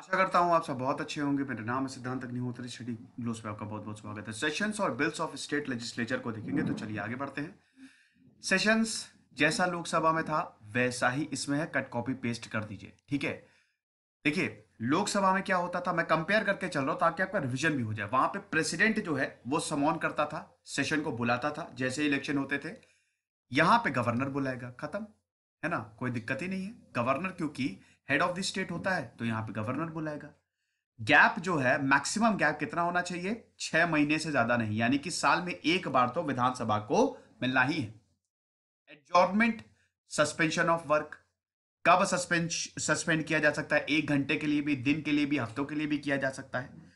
आशा करता हूँ आप सब बहुत अच्छे होंगे मेरा नाम है सिद्धांत अग्निहोत्री सिटी ग्लोस पे आपका बहुत बहुत स्वागत है सेशंस और बिल्स ऑफ स्टेट लेजिस्लेचर को देखेंगे तो चलिए आगे बढ़ते हैं सेशंस जैसा लोकसभा में था वैसा ही इसमें है कट कॉपी पेस्ट कर दीजिए ठीक है देखिए लोकसभा में क्या होता था मैं कंपेयर करके चल रहा हूँ ताकि आपका रिविजन भी हो जाए वहां पर प्रेसिडेंट जो है वो समॉन करता था सेशन को बुलाता था जैसे इलेक्शन होते थे यहाँ पे गवर्नर बुलाएगा खत्म है ना कोई दिक्कत ही नहीं है गवर्नर क्योंकि हेड ऑफ द स्टेट होता है तो यहां पे गवर्नर बुलाएगा गैप जो है मैक्सिमम गैप कितना होना चाहिए छह महीने से ज्यादा नहीं यानी कि साल में एक बार तो विधानसभा को मिलना ही है एडजॉर्मेंट सस्पेंशन ऑफ वर्क कब सस्पेंड सस्पेंड किया जा सकता है एक घंटे के लिए भी दिन के लिए भी हफ्तों के लिए भी किया जा सकता है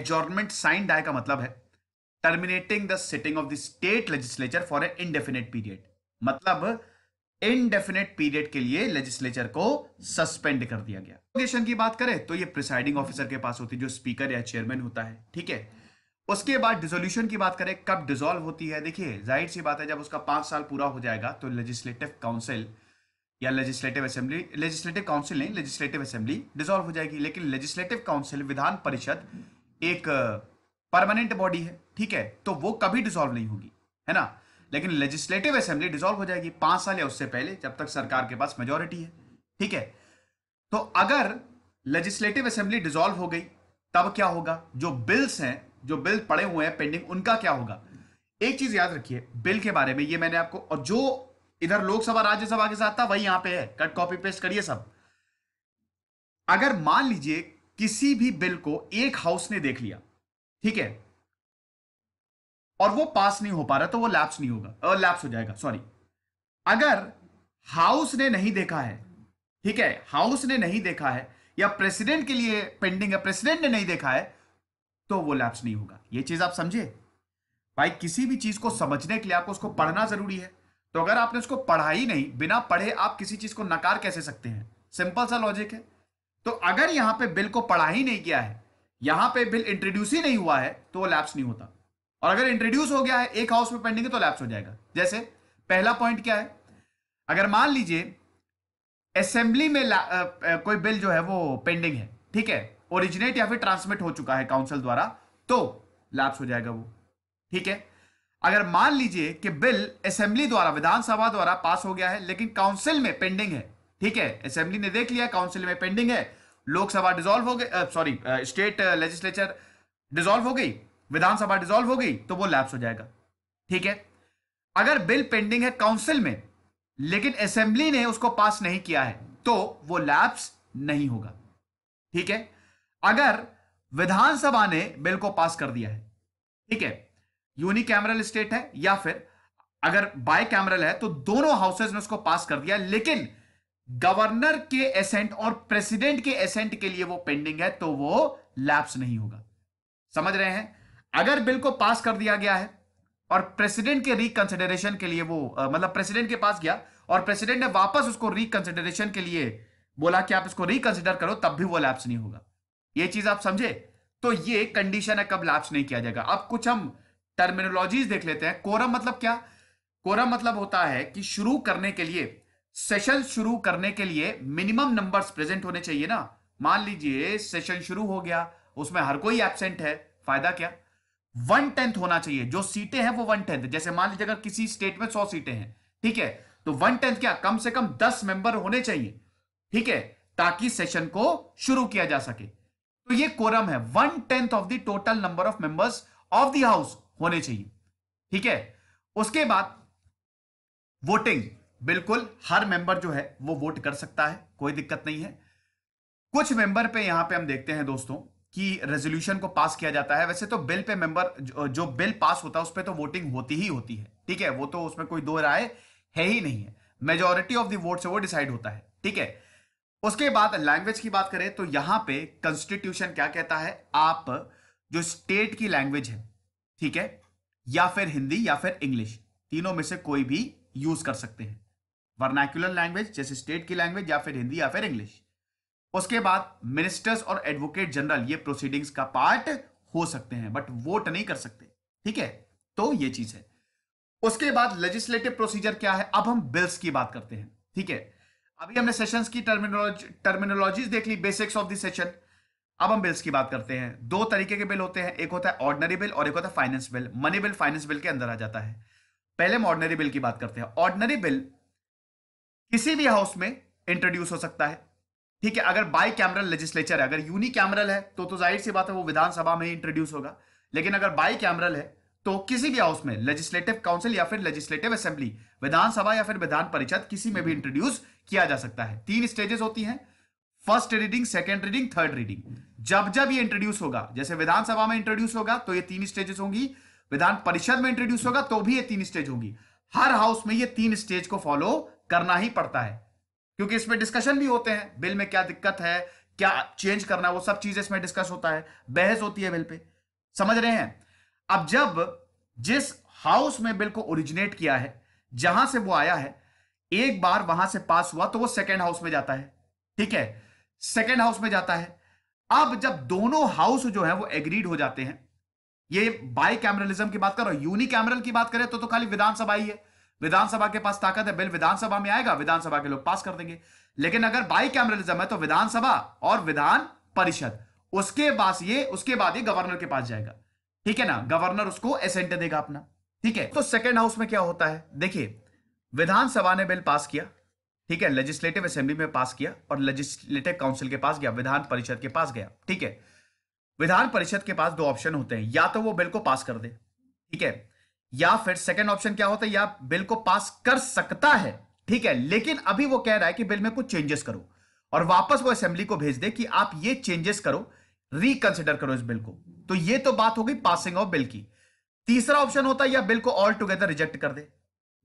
एडजॉर्मेंट साइन डाय का मतलब है terminating the sitting of the state legislature for a indefinite period मतलब इनडेफिनेट पीरियड के लिए लेजिस्लेचर को सस्पेंड कर दिया गया डेरोगेशन की बात करें तो ये प्रिसाइडिंग ऑफिसर के पास होती है जो स्पीकर या चेयरमैन होता है ठीक है उसके बाद डिसोल्यूशन की बात करें कब डिसॉल्व होती है देखिए जाहिर सी बात है जब उसका पांच साल पूरा हो जाएगा तो लेजिस्लेटिव काउंसिल या लेजिस्लेटिव असेंबली लेजिस्लेटिव काउंसिल नहीं लेजिस्लेटिव असेंबली डिसॉल्व हो जाएगी लेकिन लेजिस्लेटिव काउंसिल विधान परिषद एक परमानेंट बॉडी है ठीक है तो वो कभी डिसॉल्व नहीं होगी है ना लेकिन लेजिस्लेटिव असेंबली डिसॉल्व हो जाएगी पांच साल या उससे पहले जब तक सरकार के पास मेजोरिटी है ठीक है तो अगर लेजिस्लेटिव असेंबली डिसॉल्व हो गई तब क्या होगा जो बिल्स हैं जो बिल पड़े हुए हैं पेंडिंग उनका क्या होगा एक चीज याद रखिए बिल के बारे में ये मैंने आपको और जो इधर लोकसभा राज्यसभा के साथ था वही यहां पे है कट कॉपी पेस्ट करिए सब अगर मान लीजिए किसी भी बिल को एक हाउस ने देख लिया ठीक है और वो पास नहीं हो पा रहा तो वो लैप्स नहीं होगा लैप्स हो जाएगा सॉरी अगर हाउस ने नहीं देखा है ठीक है हाउस ने नहीं देखा है या प्रेसिडेंट के लिए पेंडिंग है प्रेसिडेंट ने नहीं देखा है तो वो लैप्स नहीं होगा ये चीज आप समझे भाई किसी भी चीज को समझने के लिए आपको उसको पढ़ना जरूरी है तो अगर आपने उसको पढ़ा ही नहीं बिना पढ़े आप किसी चीज को नकार कैसे सकते हैं सिंपल सा लॉजिक है तो अगर यहां पे बिल को पढ़ा ही नहीं किया है यहां पे बिल इंट्रोड्यूस ही नहीं हुआ है तो वो लैप्स नहीं होता और अगर इंट्रोड्यूस हो गया है एक हाउस में पेंडिंग है तो लैप्स हो जाएगा जैसे पहला पॉइंट क्या है अगर मान लीजिए असेंबली में आ, आ, कोई बिल जो है वो पेंडिंग है ठीक है ओरिजिनेट या फिर ट्रांसमिट हो चुका है काउंसिल द्वारा तो लैप्स हो जाएगा वो ठीक है अगर मान लीजिए कि बिल असेंबली द्वारा विधानसभा द्वारा पास हो गया है लेकिन काउंसिल में पेंडिंग है ठीक है असेंबली ने देख लिया काउंसिल में पेंडिंग है लोकसभा डिजोल्व हो गई सॉरी स्टेट लेजिस्लेचर डिजोल्व हो गई विधानसभा डिसॉल्व हो गई तो वो लैप्स हो जाएगा ठीक है अगर बिल पेंडिंग है काउंसिल में लेकिन असेंबली ने उसको पास नहीं किया है तो वो लैप्स नहीं होगा ठीक है अगर विधानसभा ने बिल को पास कर दिया है ठीक है यूनिकैमरल स्टेट है या फिर अगर बाय कैमरल है तो दोनों हाउसेज ने उसको पास कर दिया लेकिन गवर्नर के एसेंट और प्रेसिडेंट के एसेंट के लिए वो पेंडिंग है तो वो लैप्स नहीं होगा समझ रहे हैं अगर बिल को पास कर दिया गया है और प्रेसिडेंट के रिकंसिडरेशन के लिए वो आ, मतलब प्रेसिडेंट के पास गया और प्रेसिडेंट ने वापस उसको रिकंसिडरेशन के लिए बोला कि आप इसको रिकंसिडर करो तब भी वो लैप्स नहीं होगा ये चीज आप समझे तो ये कंडीशन है कब लैप्स नहीं किया जाएगा अब कुछ हम टर्मिनोलॉजीज देख लेते हैं कोरम मतलब क्या कोरम मतलब होता है कि शुरू करने के लिए सेशन शुरू करने के लिए मिनिमम नंबर्स प्रेजेंट होने चाहिए ना मान लीजिए सेशन शुरू हो गया उसमें हर कोई एबसेंट है फायदा क्या वन टेंथ होना चाहिए जो सीटें हैं वो वन टेंथ जैसे मान लीजिए अगर किसी स्टेट में सौ सीटें हैं ठीक है तो वन टेंथ क्या कम से कम दस मेंबर होने चाहिए ठीक है ताकि सेशन को शुरू किया जा सके तो ये कोरम है one tenth of the total number of members of the house होने चाहिए ठीक है उसके बाद वोटिंग बिल्कुल हर मेंबर जो है वो वोट कर सकता है कोई दिक्कत नहीं है कुछ मेंबर पे यहां पे हम देखते हैं दोस्तों की रेजोल्यूशन को पास किया जाता है वैसे तो बिल पे मेंबर जो, बिल पास होता है उस पर तो वोटिंग होती ही होती है ठीक है वो तो उसमें कोई दो राय है ही नहीं है मेजोरिटी ऑफ दोट से वो डिसाइड होता है ठीक है उसके बाद लैंग्वेज की बात करें तो यहां पे कॉन्स्टिट्यूशन क्या कहता है आप जो स्टेट की लैंग्वेज है ठीक है या फिर हिंदी या फिर इंग्लिश तीनों में से कोई भी यूज कर सकते हैं वर्नाक्यूलर लैंग्वेज जैसे स्टेट की लैंग्वेज या फिर हिंदी या फिर इंग्लिश उसके बाद मिनिस्टर्स और एडवोकेट जनरल ये प्रोसीडिंग्स का पार्ट हो सकते हैं बट वोट नहीं कर सकते ठीक है तो ये चीज है उसके बाद लेजिस्लेटिव प्रोसीजर क्या है अब हम बिल्स की बात करते हैं ठीक है अभी हमने सेशन की टर्मिनोलॉजी टर्मिनोलॉजी देख ली बेसिक्स ऑफ द सेशन अब हम बिल्स की बात करते हैं दो तरीके के बिल होते हैं एक होता है ऑर्डनरी बिल और एक होता है finance bill money bill finance bill के अंदर आ जाता है पहले हम ऑर्डनरी बिल की बात करते हैं ऑर्डनरी बिल किसी भी हाउस में इंट्रोड्यूस हो सकता है ठीक है अगर बाई कैमरल लेजिस्लेचर है अगर यूनी कैमरल है तो तो जाहिर सी बात है वो विधानसभा में इंट्रोड्यूस होगा लेकिन अगर बाई कैमरल है तो किसी भी हाउस में लेजिस्लेटिव काउंसिल या फिर लेजिस्लेटिव असेंबली विधानसभा या फिर विधान परिषद किसी में भी इंट्रोड्यूस किया जा सकता है तीन स्टेजेस होती हैं first reading second reading third reading जब जब ये इंट्रोड्यूस होगा जैसे विधानसभा में इंट्रोड्यूस होगा तो ये तीन स्टेजेस होंगी विधान परिषद में इंट्रोड्यूस होगा तो भी ये तीन स्टेज होगी हर हाउस में ये तीन स्टेज को फॉलो करना ही पड़ता है क्योंकि इसमें डिस्कशन भी होते हैं बिल में क्या दिक्कत है क्या चेंज करना है वो सब चीज इसमें डिस्कस होता है बहस होती है बिल पे समझ रहे हैं अब जब जिस हाउस में बिल को ओरिजिनेट किया है जहां से वो आया है एक बार वहां से पास हुआ तो वो सेकेंड हाउस में जाता है ठीक है सेकेंड हाउस में जाता है अब जब दोनों हाउस जो है वो एग्रीड हो जाते हैं ये बाई कैमरलिज्म की बात करो यूनिकैमरल की बात करें तो, तो खाली विधानसभा ही है विधानसभा के पास ताकत है बिल विधानसभा में आएगा विधानसभा के लोग पास कर देंगे लेकिन अगर बाई कैमरलिज्म है तो विधानसभा और विधान परिषद उसके पास ये उसके बाद ये गवर्नर के पास जाएगा ठीक है ना गवर्नर उसको एसेंट देगा अपना ठीक है तो सेकेंड हाउस में क्या होता है देखिए विधानसभा ने बिल पास किया ठीक है लेजिस्लेटिव असेंबली में पास किया और लेजिस्लेटिव काउंसिल के पास गया विधान परिषद के पास गया ठीक है विधान परिषद के पास दो ऑप्शन होते हैं या तो वो बिल को पास कर दे ठीक है या फिर सेकेंड ऑप्शन क्या होता है या बिल को पास कर सकता है ठीक है लेकिन अभी वो कह रहा है कि बिल में कुछ चेंजेस करो और वापस वो असेंबली को भेज दे कि आप ये चेंजेस करो रिकंसिडर करो इस बिल को तो ये तो बात हो गई पासिंग ऑफ बिल की तीसरा ऑप्शन होता है या बिल को ऑल टुगेदर रिजेक्ट कर दे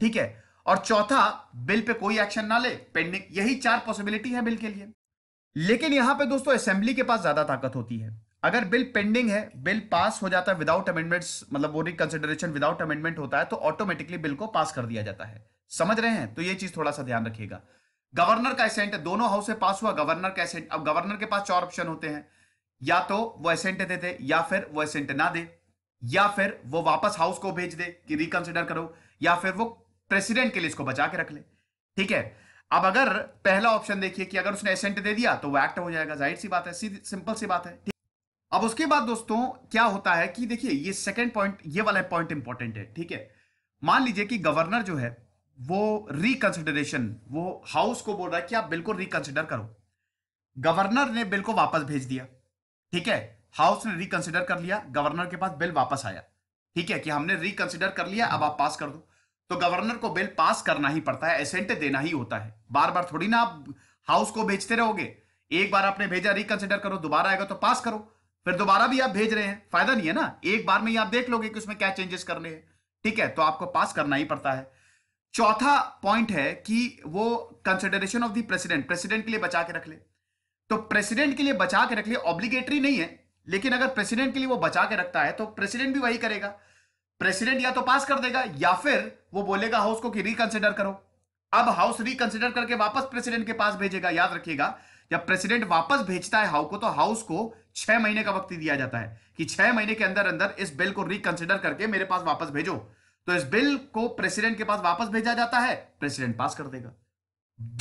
ठीक है और चौथा बिल पे कोई एक्शन ना ले पेंडिंग यही चार पॉसिबिलिटी है बिल के लिए लेकिन यहां पे दोस्तों असेंबली के पास ज्यादा ताकत होती है अगर बिल पेंडिंग है बिल पास हो जाता है विदाउट अमेंडमेंट्स मतलब वो रिकंसिडरेशन विदाउट अमेंडमेंट होता है तो ऑटोमेटिकली बिल को पास कर दिया जाता है समझ रहे हैं तो ये चीज थोड़ा सा ध्यान रखिएगा गवर्नर का एसेंट दोनों हाउस से पास हुआ गवर्नर का एसेंट अब गवर्नर के पास चार ऑप्शन होते हैं या तो वो एसेंट दे दे या फिर वो एसेंट ना दे या फिर वो वापस हाउस को भेज दे कि रिकंसिडर करो या फिर वो प्रेसिडेंट के लिए इसको बचा के रख ले ठीक है अब अगर पहला ऑप्शन देखिए कि अगर उसने एसेंट दे दिया तो वो एक्ट हो जाएगा जाहिर सी बात है सीधी सिंपल सी बात है अब उसके बाद दोस्तों क्या होता है कि देखिए ये सेकंड पॉइंट ये वाला पॉइंट इंपॉर्टेंट है ठीक है मान लीजिए कि गवर्नर जो है वो रिकंसिडरेशन वो हाउस को बोल रहा है कि आप बिल्कुल रिकंसिडर करो गवर्नर ने बिल को वापस भेज दिया ठीक है हाउस ने रिकंसिडर कर लिया गवर्नर के पास बिल वापस आया ठीक है कि हमने रिकंसिडर कर लिया अब आप पास कर दो तो गवर्नर को बिल पास करना ही पड़ता है एसेंट देना ही होता है बार बार थोड़ी ना आप हाउस को भेजते रहोगे एक बार आपने भेजा रिकंसिडर करो दोबारा आएगा तो पास करो फिर दोबारा भी आप भेज रहे हैं फायदा नहीं है ना एक बार में ही आप देख लोगे कि उसमें क्या चेंजेस करने हैं ठीक है तो आपको पास करना ही पड़ता है चौथा पॉइंट है कि वो consideration of the president president के लिए बचा के रख ले तो प्रेसिडेंट के लिए बचा के रख ले ऑब्लिगेटरी नहीं है लेकिन अगर प्रेसिडेंट के लिए वो बचा के रखता है तो प्रेसिडेंट भी वही करेगा प्रेसिडेंट या तो पास कर देगा या फिर वो बोलेगा हाउस को कि रिकंसिडर करो अब हाउस रिकंसिडर करके वापस प्रेसिडेंट के पास भेजेगा याद रखिएगा जब प्रेसिडेंट वापस भेजता है हाउ को तो हाउस को छह महीने का वक्त दिया जाता है कि छह महीने के अंदर अंदर इस बिल को रिकंसिडर करके मेरे पास वापस भेजो तो इस बिल को प्रेसिडेंट के पास वापस भेजा जाता है प्रेसिडेंट पास कर देगा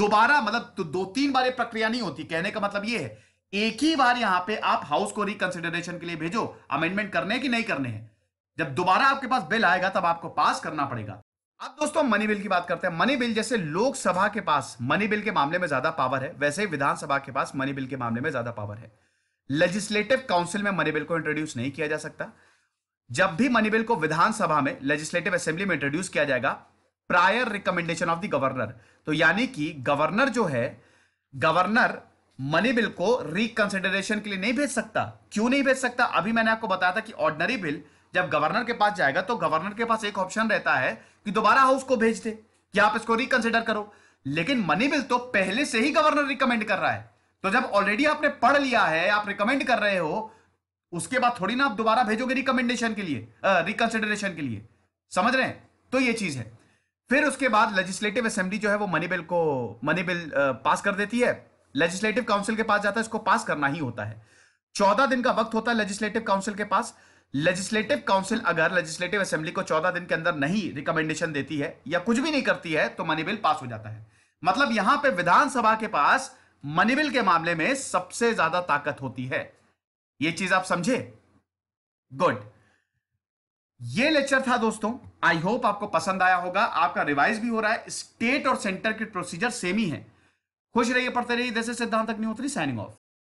दोबारा मतलब तो दो तीन बार प्रक्रिया नहीं होती कहने का मतलब यह है एक ही बार यहां पे आप हाउस को रिकंसिडरेशन के लिए भेजो अमेंडमेंट करने की नहीं करने हैं जब दोबारा आपके पास बिल आएगा तब आपको पास करना पड़ेगा अब दोस्तों मनी बिल की बात करते हैं मनी बिल जैसे लोकसभा के पास मनी बिल के मामले में ज्यादा पावर है वैसे ही विधानसभा के पास मनी बिल के मामले में ज्यादा पावर है लेजिस्लेटिव काउंसिल में मनी बिल को इंट्रोड्यूस नहीं किया जा सकता जब भी मनी बिल को विधानसभा में लेजिस्लेटिव असेंबली में इंट्रोड्यूस किया जाएगा prior recommendation of the governor तो यानी कि गवर्नर जो है गवर्नर मनी बिल को रिकंसिडरेशन के लिए नहीं भेज सकता क्यों नहीं भेज सकता अभी मैंने आपको बताया था कि ऑर्डनरी बिल जब गवर्नर के पास जाएगा तो गवर्नर के पास एक ऑप्शन रहता है कि दोबारा हाउस को भेज दे कि आप इसको रिकंसिडर करो लेकिन मनी बिल तो पहले से ही गवर्नर रिकमेंड कर रहा है तो जब ऑलरेडी आपने पढ़ लिया है आप रिकमेंड कर रहे हो उसके बाद थोड़ी ना आप दोबारा भेजोगे रिकमेंडेशन के लिए रिकंसिडरेशन के लिए समझ रहे हैं तो ये चीज है फिर उसके बाद लेजिस्लेटिव असेंबली जो है वो मनी बिल को मनी बिल पास कर देती है लेजिस्लेटिव काउंसिल के पास जाता है इसको पास करना ही होता है चौदह दिन का वक्त होता है लेजिस्लेटिव काउंसिल के पास लेजिस्लेटिव काउंसिल अगर लेजिस्लेटिव असेंबली को चौदह दिन के अंदर नहीं रिकमेंडेशन देती है या कुछ भी नहीं करती है तो मनी बिल पास हो जाता है मतलब यहां पे विधानसभा के पास मनी बिल के मामले में सबसे ज्यादा ताकत होती है यह चीज आप समझे गुड ये लेक्चर था दोस्तों आई होप आपको पसंद आया होगा आपका रिवाइज भी हो रहा है स्टेट और सेंटर की प्रोसीजर सेम ही है खुश रहिए पढ़ते रहिए जैसे सिद्धांत अग्निहोत्री साइनिंग ऑफ